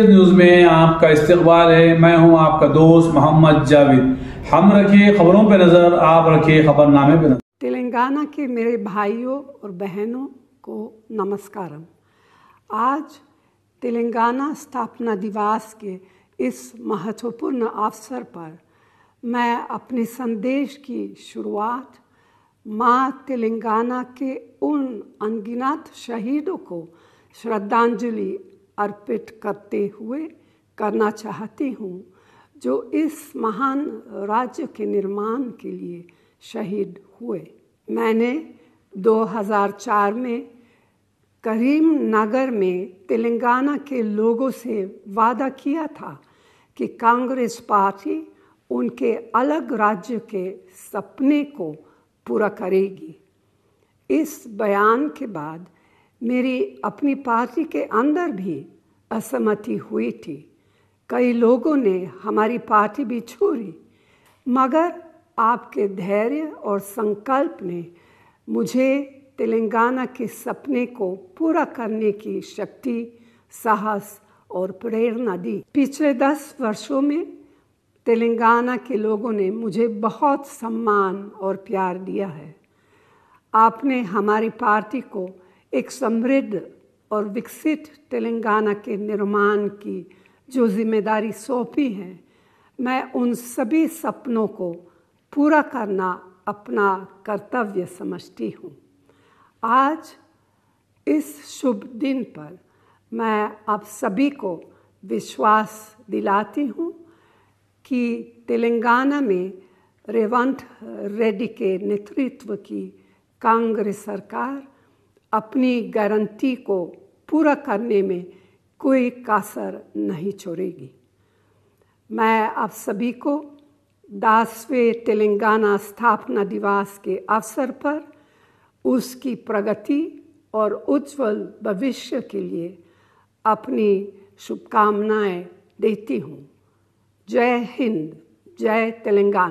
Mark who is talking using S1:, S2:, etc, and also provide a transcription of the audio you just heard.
S1: news में आपका इस्ते है मैं हूं आपका दोस्त मोहम्मद जावेद हम रखिए खबरों पर नजर आप रखिए खबरनामे पर नजर तेलंगाना के मेरे भाइयों और बहनों को नमस्कार आज तेलंगाना स्थापना दिवस के इस महत्वपूर्ण अवसर पर मैं अपने संदेश की शुरुआत माँ तेलंगाना के उन अनगिनत शहीदों को श्रद्धांजलि अर्पित करते हुए करना चाहती हूँ जो इस महान राज्य के निर्माण के लिए शहीद हुए मैंने 2004 में करीम नगर में तेलंगाना के लोगों से वादा किया था कि कांग्रेस पार्टी उनके अलग राज्य के सपने को पूरा करेगी इस बयान के बाद मेरी अपनी पार्टी के अंदर भी असहमति हुई थी कई लोगों ने हमारी पार्टी भी छोड़ी मगर आपके धैर्य और संकल्प ने मुझे तेलंगाना के सपने को पूरा करने की शक्ति साहस और प्रेरणा दी पिछले दस वर्षों में तेलंगाना के लोगों ने मुझे बहुत सम्मान और प्यार दिया है आपने हमारी पार्टी को एक समृद्ध और विकसित तेलंगाना के निर्माण की जो जिम्मेदारी सौंपी है मैं उन सभी सपनों को पूरा करना अपना कर्तव्य समझती हूँ आज इस शुभ दिन पर मैं आप सभी को विश्वास दिलाती हूँ कि तेलंगाना में रेवंत रेड्डी के नेतृत्व की कांग्रेस सरकार अपनी गारंटी को पूरा करने में कोई कासर नहीं छोड़ेगी मैं आप सभी को दासवें तेलंगाना स्थापना दिवस के अवसर पर उसकी प्रगति और उज्जवल भविष्य के लिए अपनी शुभकामनाएं देती हूँ जय हिंद जय तेलंगाना